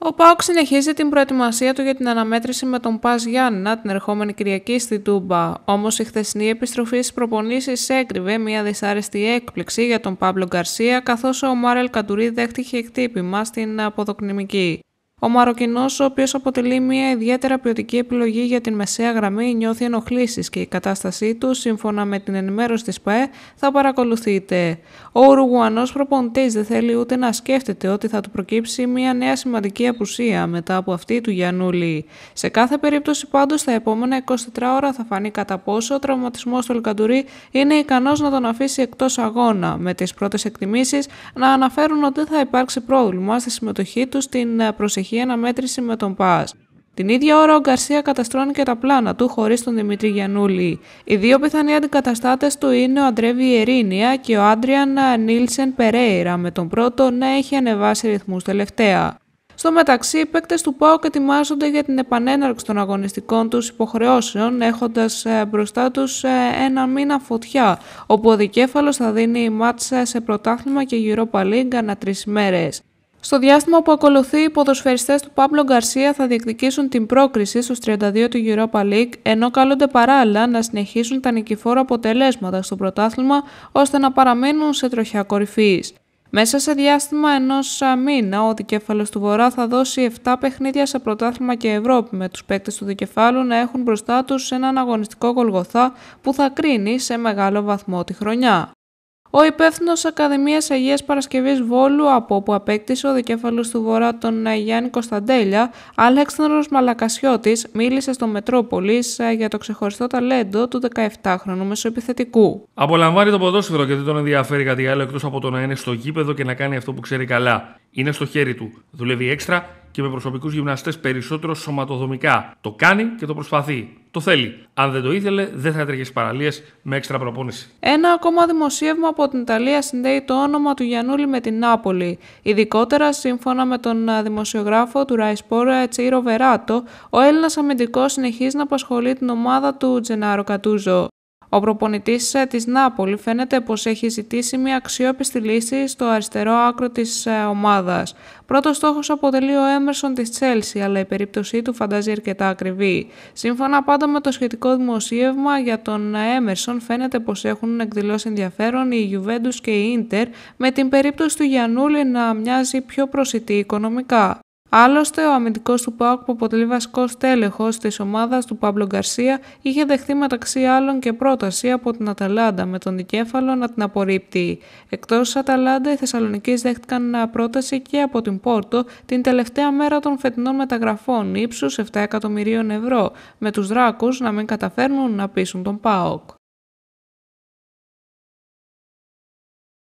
Ο ΠΑΟΚ συνεχίζει την προετοιμασία του για την αναμέτρηση με τον Πας Γιάννα την ερχόμενη Κυριακή στη Τούμπα. Όμως η χθεσινή επιστροφή στις προπονήσεις έκρυβε μια δυσάρεστη έκπληξη για τον Παύλο Γκαρσία, καθώς ο Μάρελ Καντουρί δέχτηκε χτύπημα στην αποδοκνημική. Ο Μαροκινός, ο οποίος αποτελεί μια ιδιαίτερα ποιοτική επιλογή για την μεσαία γραμμή, νιώθει ενοχλήσεις και η κατάστασή του, σύμφωνα με την ενημέρωση της ΠαΕ, θα παρακολουθείται. Ο Ουρουγουανός προπονητής δεν θέλει ούτε να σκέφτεται ότι θα του προκύψει μια νέα σημαντική απουσία μετά από αυτή του Γιανούλη. Σε κάθε περίπτωση, πάντως, τα επόμενα 24 ώρα θα φανεί κατά πόσο ο τραυματισμός του Ελκαντουρί είναι ικανός να τον αφήσει εκτός αγώνα, με τις πρώτες εκτιμήσεις να αναφέρουν ότι θα υπάρξει πρόβλημα στη συμμετοχή του στην προσεχή στοιχεία αναμέτρηση με τον Πας. Την ίδια ώρα ο Γκαρσία καταστρώνει και τα πλάνα του χωρίς τον Δημήτρη Γιανούλη. Οι δύο πιθανοί αντικαταστάτες του είναι ο Αντρέβι Ερίνια και ο Άντριαν Νίλσεν Περέιρα, με τον πρώτο να έχει ανεβάσει ρυθμούς τελευταία. Στο μεταξύ, οι παίκτες του ΠΑΟΚ ετοιμάζονται για την επανέναρξη των αγωνιστικών τους υποχρεώσεων, έχοντας ε, μπροστά τους ε, ένα μήνα φωτιά, όπου ο δικέφαλος θα δίνει μάτσα ε, σε πρωτάθλημα και γύρω παλίγκα ανά τρεις μέρες. Στο διάστημα που ακολουθεί, οι ποδοσφαιριστές του Παύλο Γκαρσία θα διεκδικήσουν την πρόκριση στους 32 του Europa League, ενώ καλούνται παράλληλα να συνεχίσουν τα νικηφόρα αποτελέσματα στο πρωτάθλημα, ώστε να παραμείνουν σε τροχιά κορυφής. Μέσα σε διάστημα ενός μήνα, ο δικέφαλος του Βορρά θα δώσει 7 παιχνίδια σε πρωτάθλημα και Ευρώπη, με τους παίκτες του δικεφάλου να έχουν μπροστά τους έναν αγωνιστικό γολγοθά που θα κρίνει σε μεγάλο βαθμό τη χρονιά. Ο υπεύθυνος Ακαδημίας Αγίας Παρασκευής Βόλου, από όπου απέκτησε ο δικέφαλος του Βορρά τον Γιάννη Κωνσταντέλια, Αλέξανδρος Μαλακασιώτης, μίλησε στο Μετρόπολης ε, για το ξεχωριστό ταλέντο του 17χρονου μεσοεπιθετικού. Απολαμβάνει το ποδόσφαιρο και δεν τον ενδιαφέρει κάτι άλλο εκτός από το να είναι στο γήπεδο και να κάνει αυτό που ξέρει καλά. Είναι στο χέρι του. Δουλεύει έξτρα και με προσωπικούς γυμναστές περισσότερο σωματοδομικά. Το κάνει και το προσπαθεί το θέλει. Αν δεν το ήθελε, δεν θα έτρεχε στις παραλίες με έξτρα προπόνηση. Ένα ακόμα δημοσίευμα από την Ιταλία συνδέει το όνομα του Γιανούλη με την Νάπολη. Ειδικότερα, σύμφωνα με τον δημοσιογράφο του Ραϊσπόρο Ετσίρο Βεράτο, ο Έλληνας αμυντικός συνεχίζει να απασχολεί την ομάδα του Τζενάρο Κατούζο. Ο προπονητής ε, της Νάπολη φαίνεται πως έχει ζητήσει μια αξιόπιστη λύση στο αριστερό άκρο της ε, ομάδας. Πρώτος στόχος αποτελεί ο Έμερσον της Τσέλση, αλλά η περίπτωσή του φαντάζει αρκετά ακριβή. Σύμφωνα πάντα με το σχετικό δημοσίευμα για τον ε, Έμερσον, φαίνεται πως έχουν εκδηλώσει ενδιαφέρον οι Ιουβέντου και η Ίντερ, με την περίπτωση του Γιανούλη να μοιάζει πιο προσιτή οικονομικά. Άλλωστε, ο αμυντικός του ΠΑΟΚ που αποτελεί βασικό τέλεχο της ομάδας του Παύλο Γκαρσία είχε δεχθεί μεταξύ άλλων και πρόταση από την Αταλάντα με τον δικέφαλο να την απορρίπτει. Εκτός τη Αταλάντα, οι Θεσσαλονικοί δέχτηκαν πρόταση και από την Πόρτο την τελευταία μέρα των φετινών μεταγραφών ύψους 7 εκατομμυρίων ευρώ, με τους Δράκους να μην καταφέρνουν να πείσουν τον ΠΑΟΚ.